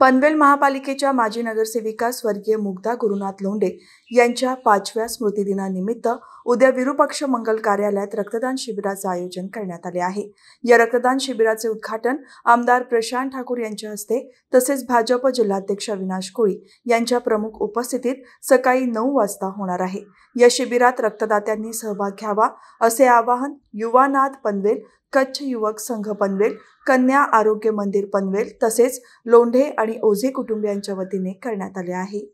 पनवेल महापालिकेच्या माजी नगरसेविका स्वर्गीय मुग्धा गुरुनाथ लोंडे यांच्या पाचव्या स्मृतिदिनानिमित्त उद्या विरुपक्ष मंगल कार्यालयात रक्तदान शिबिराचं आयोजन करण्यात आले आहे या रक्तदान शिबिराचे उद्घाटन आमदार प्रशांत ठाकूर यांच्या हस्ते तसेच भाजप जिल्हाध्यक्ष अविनाश कोळी यांच्या प्रमुख उपस्थितीत सकाळी नऊ वाजता होणार आहे या शिबिरात रक्तदात्यांनी सहभाग घ्यावा असे आवाहन युवानाथ पनवेल कच्छ युवक संघ पनवेल कन्या आरोग्य मंदिर पनवेल तसेच लोंढे आणि ओझे कुटुंबियांच्या वतीने करण्यात आले आहे